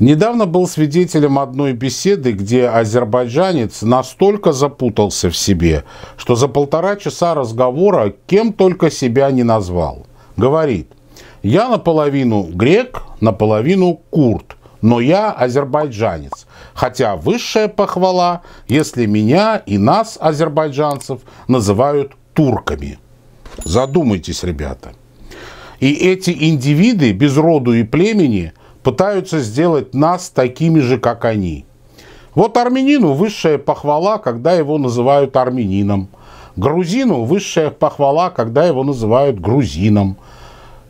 Недавно был свидетелем одной беседы, где азербайджанец настолько запутался в себе, что за полтора часа разговора кем только себя не назвал. Говорит, я наполовину грек, наполовину курд, но я азербайджанец. Хотя высшая похвала, если меня и нас, азербайджанцев, называют турками. Задумайтесь, ребята. И эти индивиды без роду и племени – пытаются сделать нас такими же, как они. Вот армянину высшая похвала, когда его называют армянином. Грузину высшая похвала, когда его называют грузином.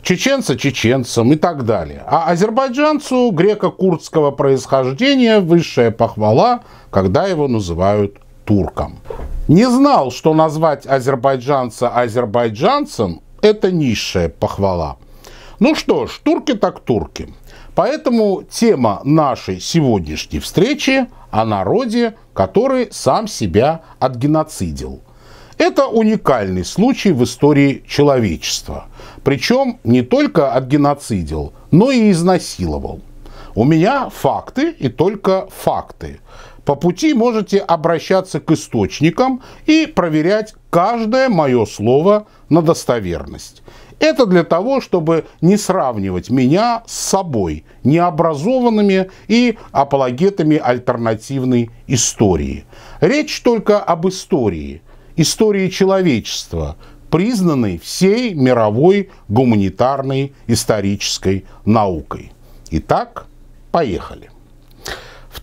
Чеченца чеченцем и так далее. А азербайджанцу греко-курдского происхождения высшая похвала, когда его называют турком. Не знал, что назвать азербайджанца азербайджанцем – это низшая похвала. Ну что ж, турки так турки. Поэтому тема нашей сегодняшней встречи о народе, который сам себя отгеноцидил. Это уникальный случай в истории человечества. Причем не только отгеноцидил, но и изнасиловал. У меня факты и только факты. По пути можете обращаться к источникам и проверять каждое мое слово на достоверность. Это для того, чтобы не сравнивать меня с собой, необразованными и апологетами альтернативной истории. Речь только об истории, истории человечества, признанной всей мировой гуманитарной исторической наукой. Итак, поехали.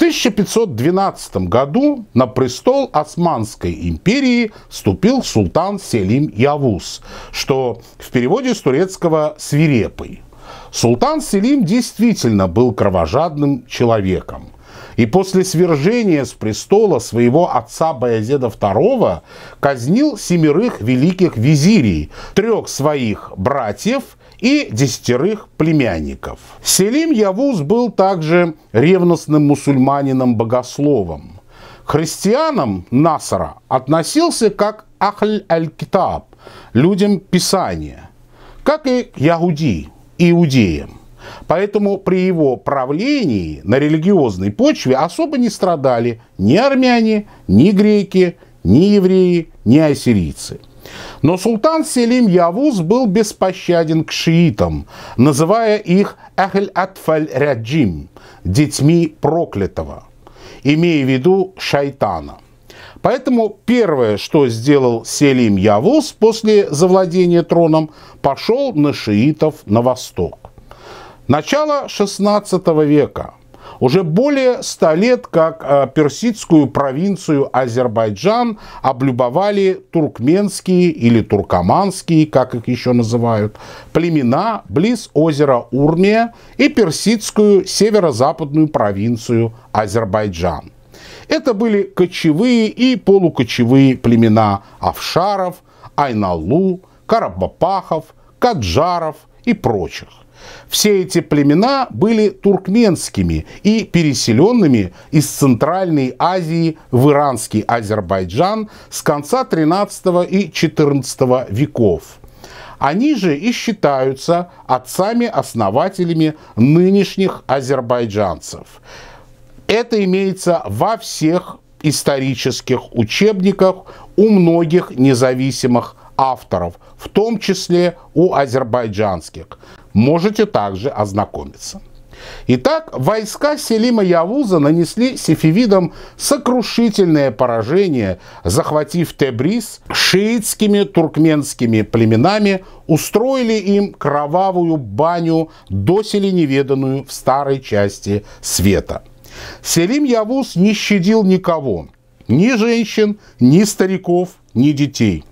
1512 году на престол Османской империи вступил султан Селим Явуз, что в переводе с турецкого «свирепый». Султан Селим действительно был кровожадным человеком. И после свержения с престола своего отца Баязеда II казнил семерых великих визирей, трех своих братьев и десятерых племянников. Селим Явуз был также ревностным мусульманином-богословом. К христианам Насара относился как Ахль Аль-Китаб, людям Писания, как и к Яуди, иудеям. Поэтому при его правлении на религиозной почве особо не страдали ни армяне, ни греки, ни евреи, ни ассирийцы – но султан Селим Явуз был беспощаден к шиитам, называя их «Ахль-Атфаль-Раджим» – «детьми проклятого», имея в виду шайтана. Поэтому первое, что сделал Селим Явуз после завладения троном, пошел на шиитов на восток. Начало XVI века – уже более ста лет как э, персидскую провинцию Азербайджан облюбовали туркменские или туркоманские, как их еще называют, племена близ озера Урмия и персидскую северо-западную провинцию Азербайджан. Это были кочевые и полукочевые племена Авшаров, Айналу, Карабапахов, Каджаров и прочих. Все эти племена были туркменскими и переселенными из Центральной Азии в иранский Азербайджан с конца 13 и 14 веков. Они же и считаются отцами-основателями нынешних азербайджанцев. Это имеется во всех исторических учебниках у многих независимых авторов, в том числе у азербайджанских. Можете также ознакомиться. Итак, войска Селима Явуза нанесли сефевидам сокрушительное поражение, захватив Тебриз шиитскими туркменскими племенами, устроили им кровавую баню, доселе неведанную в старой части света. Селим Явуз не щадил никого, ни женщин, ни стариков, ни детей –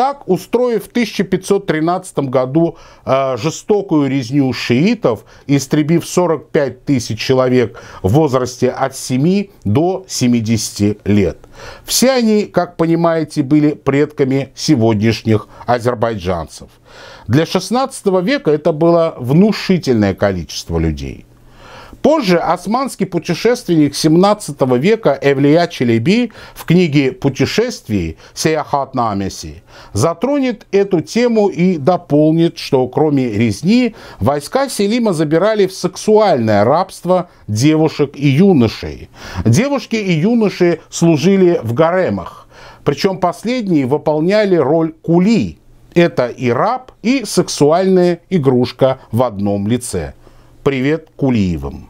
так устроив в 1513 году э, жестокую резню шиитов, истребив 45 тысяч человек в возрасте от 7 до 70 лет. Все они, как понимаете, были предками сегодняшних азербайджанцев. Для 16 века это было внушительное количество людей. Позже османский путешественник 17 века Эвлия Челеби в книге «Путешествий» Сеяхат Намеси затронет эту тему и дополнит, что кроме резни, войска Селима забирали в сексуальное рабство девушек и юношей. Девушки и юноши служили в гаремах, причем последние выполняли роль кули. Это и раб, и сексуальная игрушка в одном лице. Привет Кулиевым.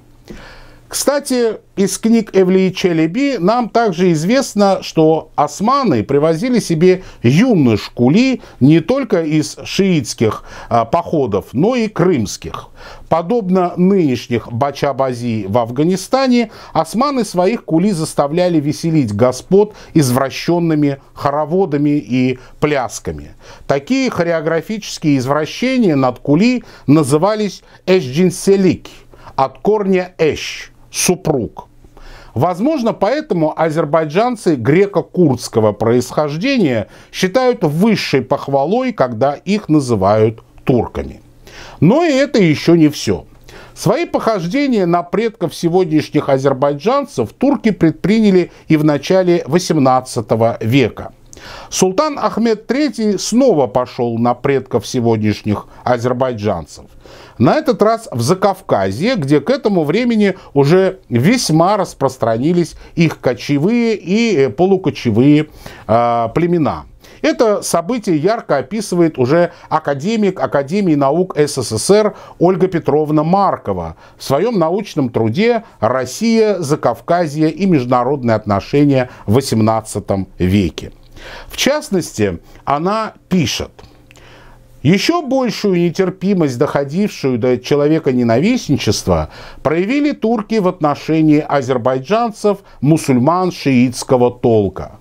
Кстати, из книг Эвлии Челеби нам также известно, что османы привозили себе юные шкули не только из шиитских а, походов, но и крымских. Подобно нынешних бачабази в Афганистане, османы своих кули заставляли веселить господ извращенными хороводами и плясками. Такие хореографические извращения над кули назывались эшджинселики от корня «эш», супруг. Возможно, поэтому азербайджанцы греко-курдского происхождения считают высшей похвалой, когда их называют турками. Но и это еще не все. Свои похождения на предков сегодняшних азербайджанцев турки предприняли и в начале XVIII века – Султан Ахмед III снова пошел на предков сегодняшних азербайджанцев. На этот раз в Закавказье, где к этому времени уже весьма распространились их кочевые и э, полукочевые э, племена. Это событие ярко описывает уже академик Академии наук СССР Ольга Петровна Маркова в своем научном труде «Россия, Закавказье и международные отношения в XVIII веке». В частности, она пишет. Еще большую нетерпимость, доходившую до человека ненавистничества, проявили турки в отношении азербайджанцев, мусульман шиитского толка.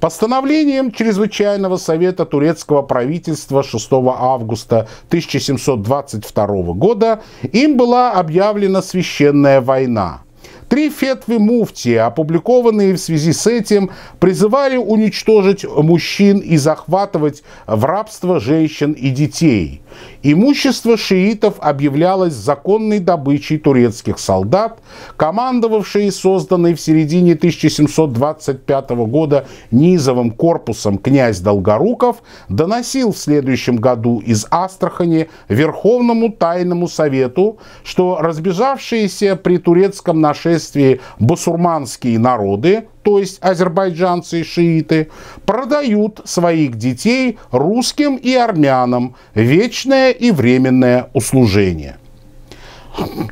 Постановлением Чрезвычайного совета турецкого правительства 6 августа 1722 года им была объявлена священная война – Три фетвы муфтии, опубликованные в связи с этим, призывали уничтожить мужчин и захватывать в рабство женщин и детей. Имущество шиитов объявлялось законной добычей турецких солдат, командовавшие созданной в середине 1725 года низовым корпусом князь Долгоруков доносил в следующем году из Астрахани Верховному Тайному Совету, что разбежавшиеся при турецком нашествии впоследствии басурманские народы, то есть азербайджанцы и шииты, продают своих детей русским и армянам вечное и временное услужение.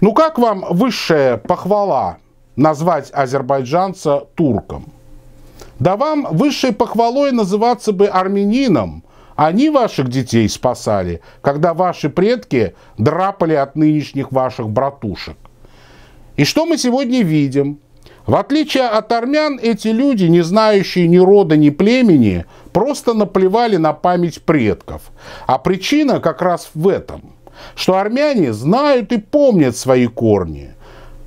Ну как вам высшая похвала назвать азербайджанца турком? Да вам высшей похвалой называться бы армянином. Они ваших детей спасали, когда ваши предки драпали от нынешних ваших братушек. И что мы сегодня видим? В отличие от армян, эти люди, не знающие ни рода, ни племени, просто наплевали на память предков. А причина как раз в этом, что армяне знают и помнят свои корни.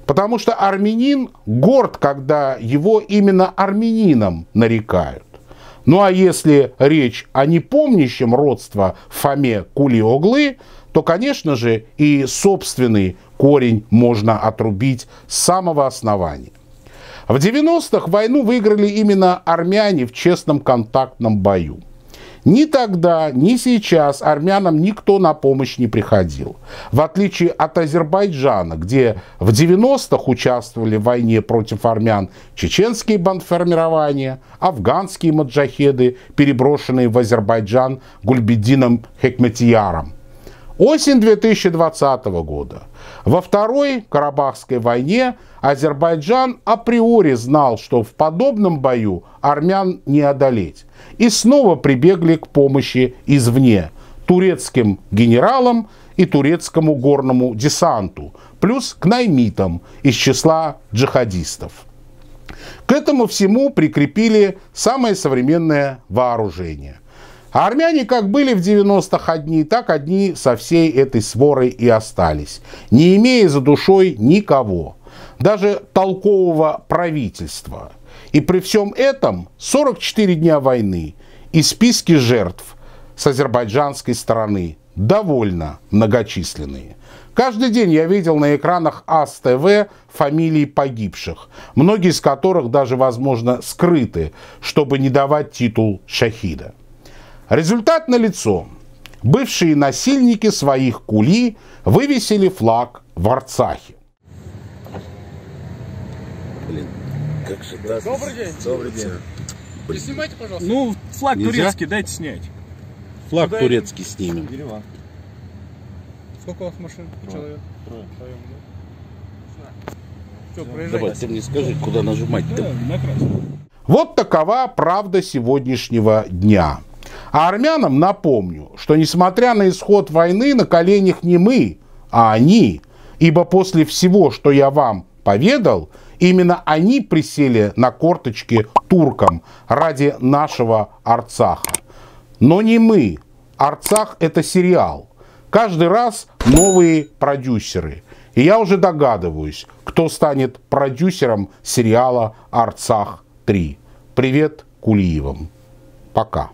Потому что армянин горд, когда его именно армянином нарекают. Ну а если речь о непомнящем родства Фоме Кулиоглы, то, конечно же, и собственный корень можно отрубить с самого основания. В 90-х войну выиграли именно армяне в честном контактном бою. Ни тогда, ни сейчас армянам никто на помощь не приходил. В отличие от Азербайджана, где в 90-х участвовали в войне против армян чеченские бандформирования, афганские маджахеды, переброшенные в Азербайджан Гульбедином Хекметияром – Осень 2020 года. Во Второй Карабахской войне Азербайджан априори знал, что в подобном бою армян не одолеть. И снова прибегли к помощи извне – турецким генералам и турецкому горному десанту, плюс к наймитам из числа джихадистов. К этому всему прикрепили самое современное вооружение. А армяне как были в 90-х одни, так одни со всей этой сворой и остались, не имея за душой никого, даже толкового правительства. И при всем этом 44 дня войны и списки жертв с азербайджанской стороны довольно многочисленные. Каждый день я видел на экранах АСТВ фамилии погибших, многие из которых даже, возможно, скрыты, чтобы не давать титул шахида. Результат налицо. Бывшие насильники своих кули вывесили флаг в Арцахе. Блин, как же даст... Добрый день. Добрый день. Блин. снимайте, пожалуйста. Ну, флаг Нельзя? турецкий дайте снять. Флаг Куда турецкий снимем. Дерева. Сколько у вас машин? Трое. Человек? Трое. Втроем, да? Давай, ты мне скажи, куда нажимать-то. Вот такова правда сегодняшнего дня. А армянам напомню, что несмотря на исход войны, на коленях не мы, а они. Ибо после всего, что я вам поведал, именно они присели на корточки туркам ради нашего Арцаха. Но не мы. Арцах – это сериал. Каждый раз новые продюсеры. И я уже догадываюсь, кто станет продюсером сериала «Арцах 3». Привет Кулиевым. Пока.